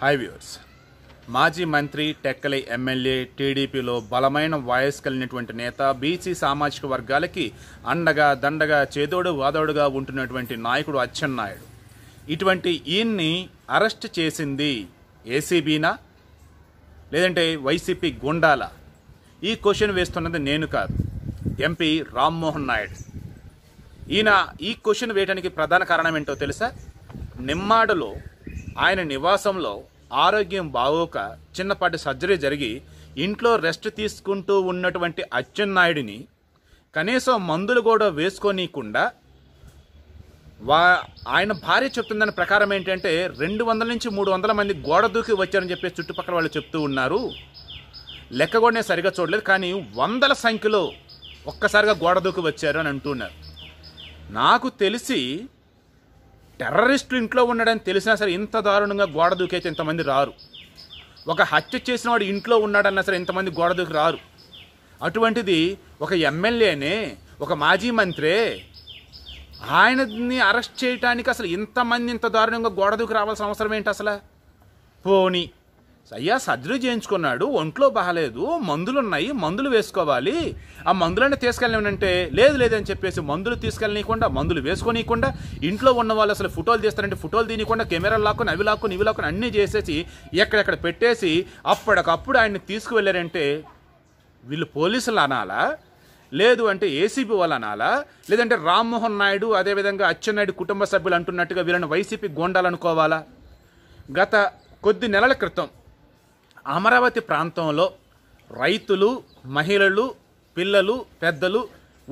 hi viewers మాజీ మంత్రి Tekkali MLA టీడీపీలో బలమైన వాయస్ కలిగినటువంటి నేత బీసీ సామాజిక వర్గాలకి అండగా దండగా చేదోడు వాదోడుగా ఉంటున్నటువంటి నాయకుడు అచ్చెన్నాయుడు ఇటువంటి ఈయన్ని అరెస్ట్ చేసింది ఏసీబీనా లేదంటే వైసీపీ గుండాలా ఈ క్వశ్చన్ వేస్తున్నది నేను కాదు ఎంపీ రామ్మోహన్ నాయుడు ఈయన ఈ క్వశ్చన్ వేయడానికి ప్రధాన కారణం ఏంటో తెలుసా నిమ్మాడలో ఆయన నివాసంలో ఆరోగ్యం బాగోక చిన్నపాటి సర్జరీ జరిగి ఇంట్లో రెస్ట్ తీసుకుంటూ ఉన్నటువంటి అచ్చెన్నాయుడిని కనీసం మందులు కూడా వేసుకోనీయకుండా వా ఆయన భార్య చెప్తుందని ప్రకారం ఏంటంటే రెండు వందల నుంచి మూడు వందల మంది గోడ దూకి వచ్చారని చెప్పేసి చుట్టుపక్కల వాళ్ళు చెప్తూ ఉన్నారు లెక్క కూడా నేను సరిగా చూడలేదు కానీ వందల సంఖ్యలో ఒక్కసారిగా గోడ దూకి వచ్చారు అని అంటున్నారు నాకు తెలిసి టెర్రరిస్టులు ఇంట్లో ఉన్నాడని తెలిసినా సరే ఇంత దారుణంగా గోడ దూకేసి ఇంతమంది రారు ఒక హత్య చేసిన వాడు ఇంట్లో ఉన్నాడన్నా సరే ఇంతమంది గోడ దూకి రారు అటువంటిది ఒక ఎమ్మెల్యేనే ఒక మాజీ మంత్రే ఆయనని అరెస్ట్ చేయడానికి అసలు ఇంతమంది ఇంత దారుణంగా గోడ దూకి రావాల్సిన అవసరం ఏంటి అసలు పోనీ అయ్యా సర్జరీ చేయించుకున్నాడు ఒంట్లో బాగాలేదు ఉన్నాయి మందులు వేసుకోవాలి ఆ మందులన్నీ తీసుకెళ్ళినంటే లేదు లేదని చెప్పేసి మందులు తీసుకెళ్ళనీయకుండా మందులు వేసుకోనీయకుండా ఇంట్లో ఉన్న వాళ్ళు అసలు ఫోటోలు తీస్తారంటే ఫోటోలు తీయకుండా కెమెరాలు లాక్కుని అవి లాక్కుని ఇవి లాక్కుని అన్నీ చేసేసి ఎక్కడెక్కడ పెట్టేసి అప్పటికప్పుడు ఆయన్ని తీసుకువెళ్ళారంటే వీళ్ళు పోలీసులు అనాలా లేదు అంటే ఏసీబీ వాళ్ళు అనాలా లేదంటే రామ్మోహన్ నాయుడు అదేవిధంగా అచ్చెన్నాయుడు కుటుంబ సభ్యులు అంటున్నట్టుగా వీళ్ళని వైసీపీ గోండాలనుకోవాలా గత కొద్ది నెలల క్రితం అమరావతి ప్రాంతంలో రైతులు మహిళలు పిల్లలు పెద్దలు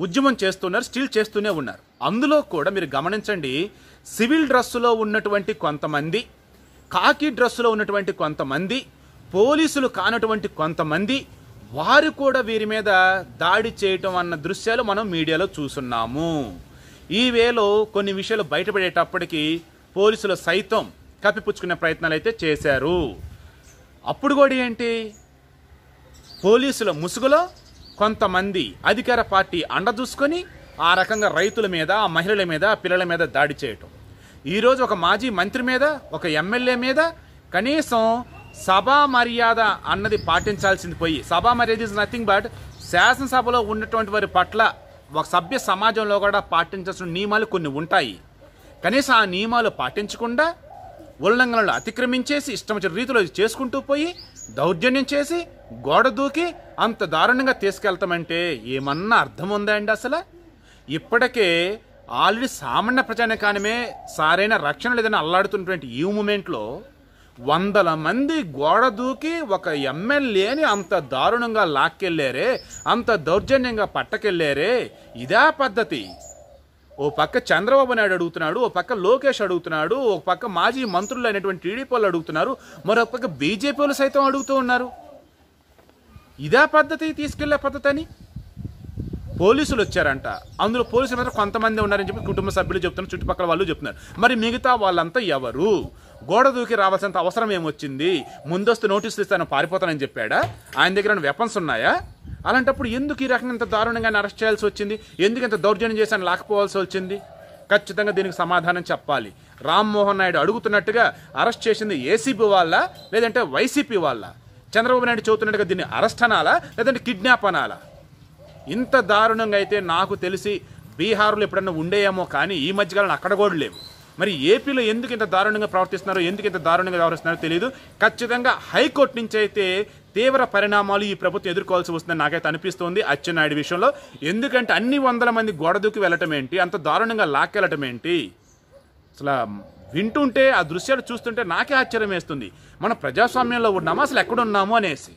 ఉద్యమం చేస్తున్నారు స్టిల్ చేస్తూనే ఉన్నారు అందులో కూడా మీరు గమనించండి సివిల్ డ్రెస్సులో ఉన్నటువంటి కొంతమంది కాకి డ్రెస్సులో ఉన్నటువంటి కొంతమంది పోలీసులు కానటువంటి కొంతమంది వారు కూడా వీరి మీద దాడి చేయటం అన్న దృశ్యాలు మనం మీడియాలో చూస్తున్నాము ఈవేలో కొన్ని విషయాలు బయటపడేటప్పటికీ పోలీసులు సైతం కప్పిపుచ్చుకునే ప్రయత్నాలు అయితే చేశారు అప్పుడు కూడా ఏంటి పోలీసుల ముసుగులో కొంతమంది అధికార పార్టీ అండ చూసుకొని ఆ రకంగా రైతుల మీద ఆ మహిళల మీద పిల్లల మీద దాడి చేయటం ఈరోజు ఒక మాజీ మంత్రి మీద ఒక ఎమ్మెల్యే మీద కనీసం సభా మర్యాద అన్నది పాటించాల్సింది పోయి సభా మర్యాద ఈజ్ నథింగ్ బట్ శాసనసభలో ఉన్నటువంటి వారి పట్ల ఒక సభ్య సమాజంలో కూడా పాటించాల్సిన నియమాలు కొన్ని ఉంటాయి కనీసం ఆ నియమాలు పాటించకుండా ఉల్లంఘనలు అతిక్రమించేసి ఇష్టమచ్చిన రీతిలో చేసుకుంటూ పోయి దౌర్జన్యం చేసి గోడ దూకి అంత దారుణంగా తీసుకెళ్తామంటే ఏమన్నా అర్థం ఉందా అండి అసలు ఇప్పటికే ఆల్రెడీ సామాన్య కానిమే సారైన రక్షణ లేదని అల్లాడుతున్నటువంటి ఈ మూమెంట్లో వందల మంది గోడ దూకి ఒక ఎమ్మెల్యేని అంత దారుణంగా లాక్కెళ్ళారే అంత దౌర్జన్యంగా పట్టకెళ్ళారే ఇదే పద్ధతి ఓ పక్క చంద్రబాబు నాయుడు అడుగుతున్నాడు ఓ పక్క లోకేష్ అడుగుతున్నాడు ఒక పక్క మాజీ మంత్రులు అయినటువంటి టీడీపీ వాళ్ళు అడుగుతున్నారు మరొక పక్క బీజేపీ వాళ్ళు సైతం అడుగుతూ ఉన్నారు ఇదే పద్ధతి తీసుకెళ్లే పద్ధతి అని పోలీసులు వచ్చారంట అందులో పోలీసులు మాత్రం కొంతమంది ఉన్నారని చెప్పి కుటుంబ సభ్యులు చెప్తున్నారు చుట్టుపక్కల వాళ్ళు చెప్తున్నారు మరి మిగతా వాళ్ళంతా ఎవరు గోడ దూకి రావాల్సినంత అవసరం ఏమొచ్చింది ముందస్తు నోటీసులు ఇస్తాను పారిపోతానని చెప్పాడా ఆయన దగ్గర వెపన్స్ ఉన్నాయా అలాంటప్పుడు ఎందుకు ఈ రకంగా ఇంత దారుణంగా అరెస్ట్ చేయాల్సి వచ్చింది ఎందుకు ఇంత దౌర్జన్యం చేశాను లేకపోవాల్సి వచ్చింది ఖచ్చితంగా దీనికి సమాధానం చెప్పాలి రామ్మోహన్ నాయుడు అడుగుతున్నట్టుగా అరెస్ట్ చేసింది ఏసీబీ వాళ్ళ లేదంటే వైసీపీ వాళ్ళ చంద్రబాబు నాయుడు చదువుతున్నట్టుగా దీన్ని అరెస్ట్ అనాలా లేదంటే కిడ్నాప్ అనాలా ఇంత దారుణంగా అయితే నాకు తెలిసి బీహార్లో ఎప్పుడన్నా ఉండేయేమో కానీ ఈ మధ్యకాలం అక్కడ కూడా లేవు మరి ఏపీలో ఎందుకు ఇంత దారుణంగా ప్రవర్తిస్తున్నారో ఎందుకు ఇంత దారుణంగా వ్యవహరిస్తున్నారో తెలియదు ఖచ్చితంగా హైకోర్టు నుంచి అయితే తీవ్ర పరిణామాలు ఈ ప్రభుత్వం ఎదుర్కోవాల్సి వస్తుందని నాకైతే అనిపిస్తుంది అచ్చెన్నాయుడు విషయంలో ఎందుకంటే అన్ని వందల మంది గోడ దూకి వెళ్ళటం ఏంటి అంత దారుణంగా లాక్కెళ్ళటం ఏంటి అసలు వింటుంటే ఆ దృశ్యాలు చూస్తుంటే నాకే ఆశ్చర్యం వేస్తుంది మన ప్రజాస్వామ్యంలో ఉన్నామా అసలు ఎక్కడున్నాము అనేసి